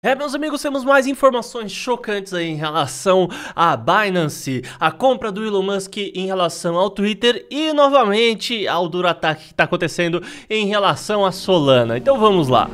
É, meus amigos, temos mais informações chocantes aí em relação à Binance, a compra do Elon Musk em relação ao Twitter e, novamente, ao duro ataque que está acontecendo em relação à Solana. Então vamos lá.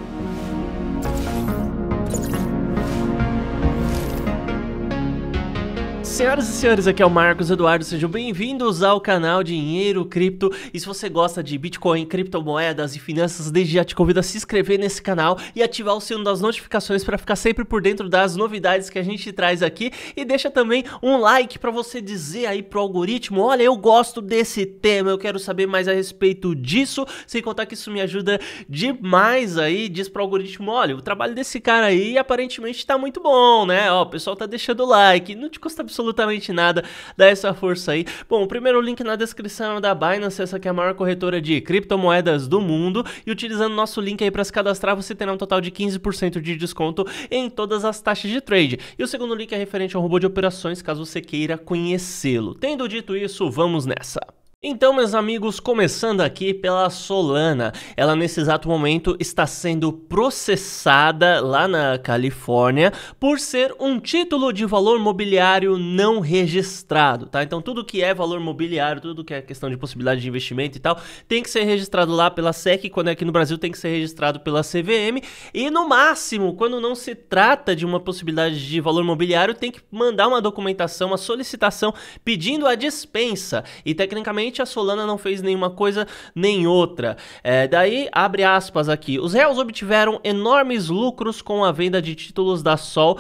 Senhoras e senhores, aqui é o Marcos Eduardo, sejam bem-vindos ao canal Dinheiro Cripto. E se você gosta de Bitcoin, criptomoedas e finanças, desde já te convido a se inscrever nesse canal e ativar o sino das notificações para ficar sempre por dentro das novidades que a gente traz aqui. E deixa também um like para você dizer aí pro algoritmo: olha, eu gosto desse tema, eu quero saber mais a respeito disso. Sem contar que isso me ajuda demais aí. Diz pro algoritmo: olha, o trabalho desse cara aí aparentemente tá muito bom, né? Ó, o pessoal tá deixando like, não te custa absolutamente absolutamente nada, dá essa força aí. Bom, o primeiro link na descrição é da Binance, essa que é a maior corretora de criptomoedas do mundo, e utilizando nosso link aí para se cadastrar, você terá um total de 15% de desconto em todas as taxas de trade. E o segundo link é referente ao robô de operações, caso você queira conhecê-lo. Tendo dito isso, vamos nessa. Então, meus amigos, começando aqui pela Solana. Ela nesse exato momento está sendo processada lá na Califórnia por ser um título de valor mobiliário não registrado, tá? Então, tudo que é valor mobiliário, tudo que é questão de possibilidade de investimento e tal, tem que ser registrado lá pela SEC, quando é aqui no Brasil tem que ser registrado pela CVM, e no máximo, quando não se trata de uma possibilidade de valor mobiliário, tem que mandar uma documentação, uma solicitação pedindo a dispensa. E tecnicamente a Solana não fez nenhuma coisa nem outra. É, daí, abre aspas aqui, os réus obtiveram enormes lucros com a venda de títulos da Sol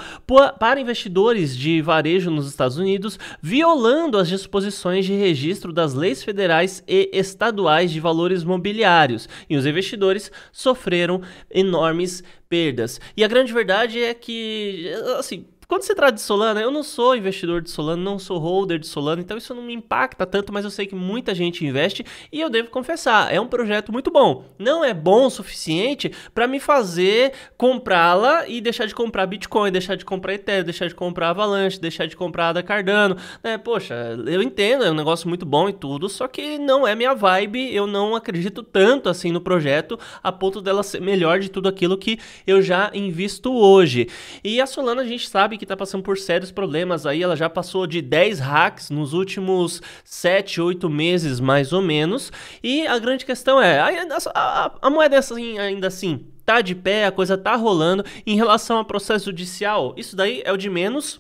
para investidores de varejo nos Estados Unidos, violando as disposições de registro das leis federais e estaduais de valores mobiliários, e os investidores sofreram enormes perdas. E a grande verdade é que, assim, quando se trata de Solana, eu não sou investidor de Solana, não sou holder de Solana, então isso não me impacta tanto, mas eu sei que muita gente investe e eu devo confessar, é um projeto muito bom. Não é bom o suficiente para me fazer comprá-la e deixar de comprar Bitcoin, deixar de comprar Ethereum, deixar de comprar Avalanche, deixar de comprar da Cardano, né? Poxa, eu entendo, é um negócio muito bom e tudo, só que não é minha vibe, eu não acredito tanto assim no projeto a ponto dela ser melhor de tudo aquilo que eu já invisto hoje. E a Solana a gente sabe sabe que está passando por sérios problemas aí, ela já passou de 10 hacks nos últimos 7, 8 meses mais ou menos, e a grande questão é, a, a, a moeda é assim, ainda assim tá de pé, a coisa tá rolando, em relação ao processo judicial, isso daí é o de menos,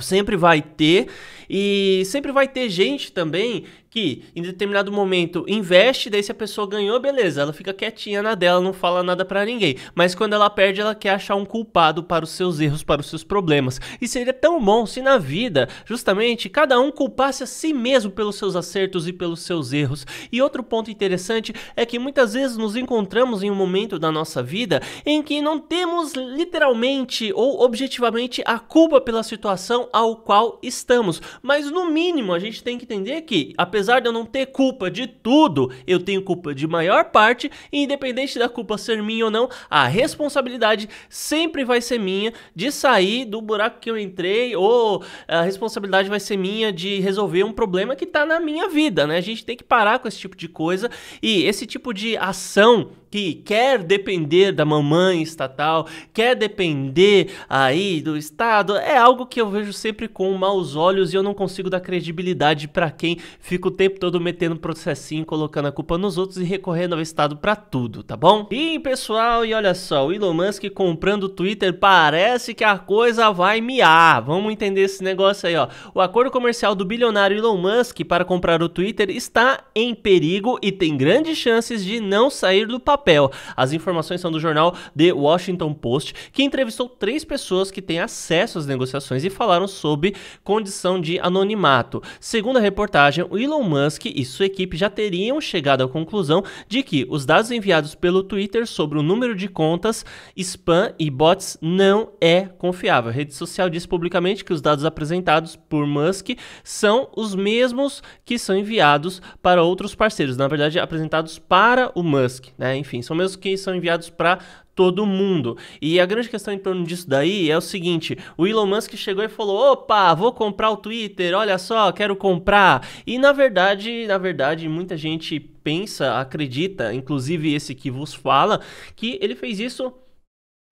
sempre vai ter, e sempre vai ter gente também que em determinado momento investe, daí se a pessoa ganhou, beleza, ela fica quietinha na dela, não fala nada para ninguém. Mas quando ela perde, ela quer achar um culpado para os seus erros, para os seus problemas. E seria tão bom se na vida, justamente, cada um culpasse a si mesmo pelos seus acertos e pelos seus erros. E outro ponto interessante é que muitas vezes nos encontramos em um momento da nossa vida em que não temos literalmente ou objetivamente a culpa pela situação ao qual estamos, mas no mínimo a gente tem que entender que a pessoa apesar de eu não ter culpa de tudo, eu tenho culpa de maior parte, e independente da culpa ser minha ou não, a responsabilidade sempre vai ser minha de sair do buraco que eu entrei, ou a responsabilidade vai ser minha de resolver um problema que está na minha vida, né? A gente tem que parar com esse tipo de coisa e esse tipo de ação que quer depender da mamãe estatal, quer depender aí do Estado, é algo que eu vejo sempre com maus olhos e eu não consigo dar credibilidade para quem fica o tempo todo metendo processinho, colocando a culpa nos outros e recorrendo ao Estado para tudo, tá bom? E pessoal, e olha só, o Elon Musk comprando o Twitter, parece que a coisa vai miar. Vamos entender esse negócio aí, ó. O acordo comercial do bilionário Elon Musk para comprar o Twitter está em perigo e tem grandes chances de não sair do papel papel. As informações são do jornal The Washington Post, que entrevistou três pessoas que têm acesso às negociações e falaram sobre condição de anonimato. Segundo a reportagem, o Elon Musk e sua equipe já teriam chegado à conclusão de que os dados enviados pelo Twitter sobre o número de contas, spam e bots não é confiável. A rede social diz publicamente que os dados apresentados por Musk são os mesmos que são enviados para outros parceiros, na verdade apresentados para o Musk, né? enfim, são mesmos que são enviados para todo mundo. E a grande questão em torno disso daí é o seguinte: o Elon Musk chegou e falou: "Opa, vou comprar o Twitter. Olha só, quero comprar". E na verdade, na verdade, muita gente pensa, acredita, inclusive esse que vos fala, que ele fez isso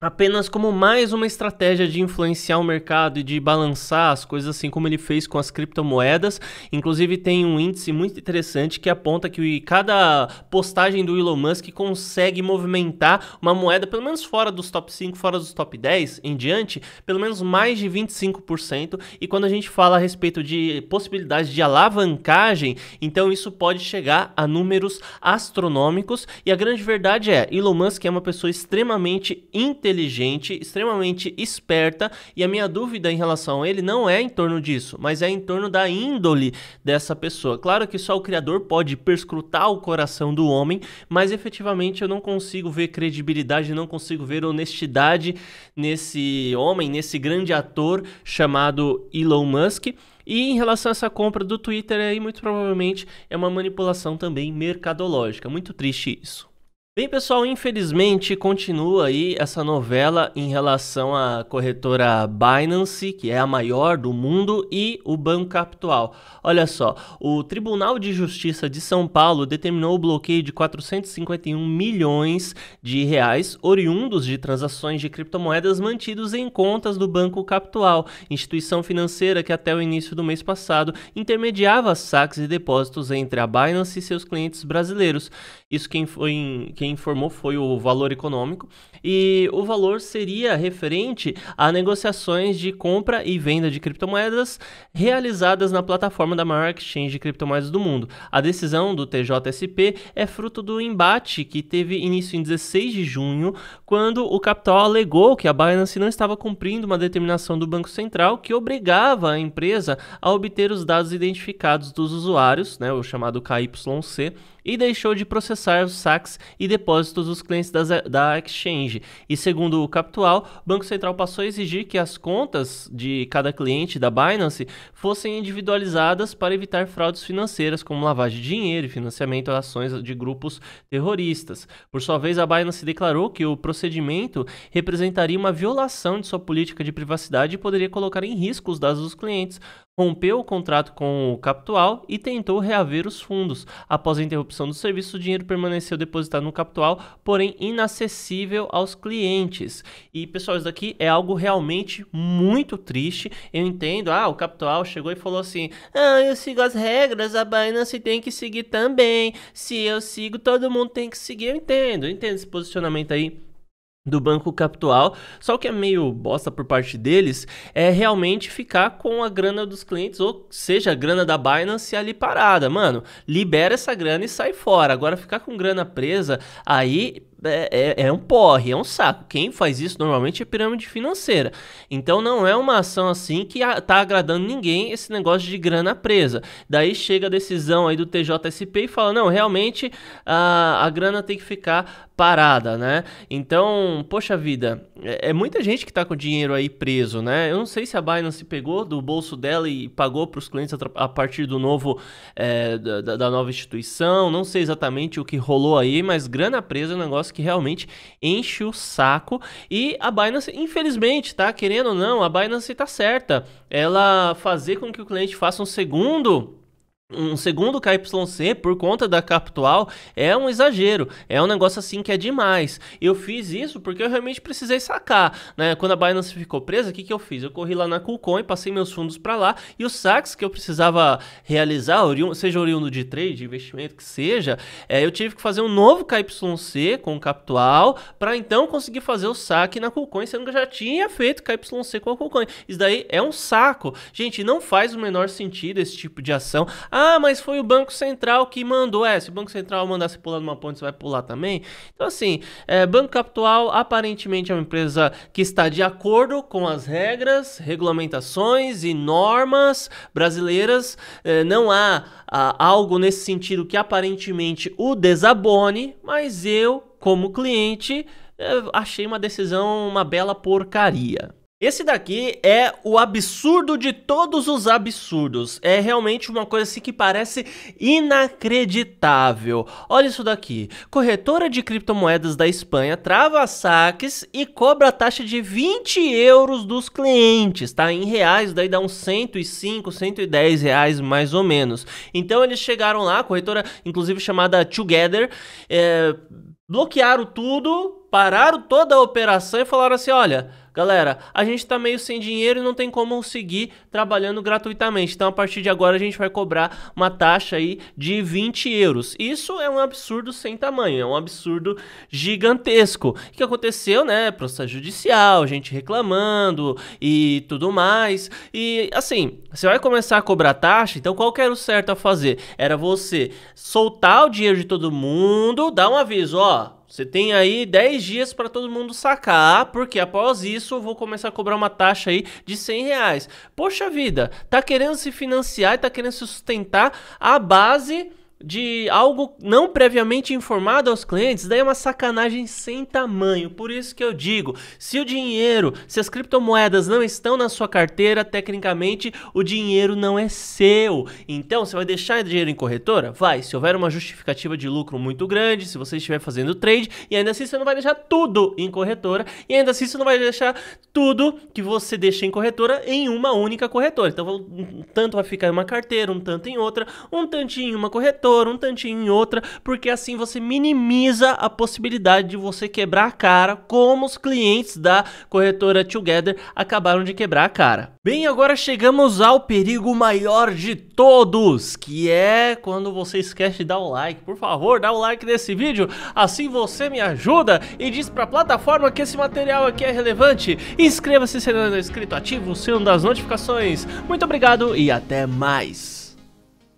apenas como mais uma estratégia de influenciar o mercado e de balançar as coisas assim como ele fez com as criptomoedas. Inclusive tem um índice muito interessante que aponta que cada postagem do Elon Musk consegue movimentar uma moeda pelo menos fora dos top 5, fora dos top 10 em diante, pelo menos mais de 25%. E quando a gente fala a respeito de possibilidades de alavancagem, então isso pode chegar a números astronômicos. E a grande verdade é, Elon Musk é uma pessoa extremamente inteligente inteligente, extremamente esperta, e a minha dúvida em relação a ele não é em torno disso, mas é em torno da índole dessa pessoa. Claro que só o Criador pode perscrutar o coração do homem, mas efetivamente eu não consigo ver credibilidade, não consigo ver honestidade nesse homem, nesse grande ator chamado Elon Musk. E em relação a essa compra do Twitter aí, muito provavelmente é uma manipulação também mercadológica. Muito triste isso. Bem, pessoal, infelizmente continua aí essa novela em relação à corretora Binance, que é a maior do mundo, e o Banco Capital. Olha só, o Tribunal de Justiça de São Paulo determinou o bloqueio de 451 milhões de reais oriundos de transações de criptomoedas mantidos em contas do Banco Capital, instituição financeira que até o início do mês passado intermediava saques e depósitos entre a Binance e seus clientes brasileiros. Isso quem foi em, quem quem informou foi o valor econômico, e o valor seria referente a negociações de compra e venda de criptomoedas realizadas na plataforma da maior exchange de criptomoedas do mundo. A decisão do TJSP é fruto do embate que teve início em 16 de junho, quando o capital alegou que a Binance não estava cumprindo uma determinação do Banco Central que obrigava a empresa a obter os dados identificados dos usuários, né, o chamado KYC, e deixou de processar os saques e depósitos dos clientes das, da exchange. E segundo o Capital, o Banco Central passou a exigir que as contas de cada cliente da Binance fossem individualizadas para evitar fraudes financeiras como lavagem de dinheiro e financiamento a ações de grupos terroristas. Por sua vez, a Binance declarou que o procedimento representaria uma violação de sua política de privacidade e poderia colocar em risco os dados dos clientes, rompeu o contrato com o Capital e tentou reaver os fundos. Após a interrupção do serviço, o dinheiro permaneceu depositado no Capital, porém inacessível aos clientes. E pessoal, isso daqui é algo realmente muito triste. Eu entendo, ah, o Capital chegou e falou assim: "Ah, eu sigo as regras, a Binance tem que seguir também. Se eu sigo, todo mundo tem que seguir". Eu entendo, eu entendo esse posicionamento aí do Banco Capital. Só que é meio bosta por parte deles é realmente ficar com a grana dos clientes, ou seja, a grana da Binance ali parada. Mano, libera essa grana e sai fora. Agora ficar com grana presa, aí é, é, é, um porre, é um saco. Quem faz isso normalmente é pirâmide financeira. Então não é uma ação assim que tá agradando ninguém esse negócio de grana presa. Daí chega a decisão aí do TJSP e fala: não, realmente a, a grana tem que ficar parada, né? Então, poxa vida, é, é muita gente que tá com dinheiro aí preso, né? Eu não sei se a Binance pegou do bolso dela e pagou para os clientes a, a, partir do novo é, da, da nova instituição. Não sei exatamente o que rolou aí, mas grana presa é um negócio negócio que realmente enche o saco. E a Binance, infelizmente, tá? Querendo ou não, a Binance tá certa. Ela fazer com que o cliente faça um segundo um segundo KYC por conta da Captual é um exagero, é um negócio assim que é demais. Eu fiz isso porque eu realmente precisei sacar, né? Quando a Binance ficou presa, o que, que eu fiz? Eu corri lá na KuCoin, passei meus fundos para lá e os saques que eu precisava realizar, seja oriundo de trade, investimento que seja, é, eu tive que fazer um novo KYC com Captual para então conseguir fazer o saque na KuCoin, sendo que eu já tinha feito KYC com a KuCoin. Isso daí é um saco. Gente, não faz o menor sentido esse tipo de ação. Ah, mas foi o Banco Central que mandou. É, se o Banco Central mandasse pular numa ponte, você vai pular também. Então, assim, é, Banco Capital aparentemente é uma empresa que está de acordo com as regras, regulamentações e normas brasileiras. É, não há algo nesse sentido que aparentemente o desabone, mas eu, como cliente, é, achei uma decisão uma bela porcaria. Esse daqui é o absurdo de todos os absurdos. É realmente uma coisa assim que parece inacreditável. Olha isso daqui. Corretora de criptomoedas da Espanha trava saques e cobra a taxa de 20 euros dos clientes, tá? Em reais, daí dá uns 105, 110 reais mais ou menos. Então eles chegaram lá, corretora inclusive chamada Together, é, bloquearam tudo, pararam toda a operação e falaram assim, olha Galera, a gente está meio sem dinheiro e não tem como seguir trabalhando gratuitamente. Então, a partir de agora, a gente vai cobrar uma taxa aí de 20 euros. Isso é um absurdo sem tamanho, é um absurdo gigantesco. O que aconteceu, né? Processo judicial, gente reclamando e tudo mais. E assim, você vai começar a cobrar taxa, então qual que era o certo a fazer? Era você soltar o dinheiro de todo mundo, dar um aviso, ó você tem aí 10 dias para todo mundo sacar, porque após isso eu vou começar a cobrar uma taxa aí de 100 reais. Poxa vida, tá querendo se financiar e tá querendo se sustentar a base de algo não previamente informado aos clientes, daí é uma sacanagem sem tamanho. Por isso que eu digo, se o dinheiro, se as criptomoedas não estão na sua carteira, tecnicamente o dinheiro não é seu. Então, você vai deixar dinheiro em corretora? Vai, se houver uma justificativa de lucro muito grande, se você estiver fazendo trade, e ainda assim você não vai deixar tudo em corretora, e ainda assim você não vai deixar tudo que você deixa em corretora em uma única corretora. Então, um tanto vai ficar em uma carteira, um tanto em outra, um tantinho em uma corretora, um tantinho em outra, porque assim você minimiza a possibilidade de você quebrar a cara, como os clientes da corretora Together acabaram de quebrar a cara. Bem, agora chegamos ao perigo maior de todos, que é quando você esquece de dar o like. Por favor, dá o like nesse vídeo, assim você me ajuda e diz pra plataforma que esse material aqui é relevante. Inscreva-se se não é inscrito, ativa o sino das notificações. Muito obrigado e até mais.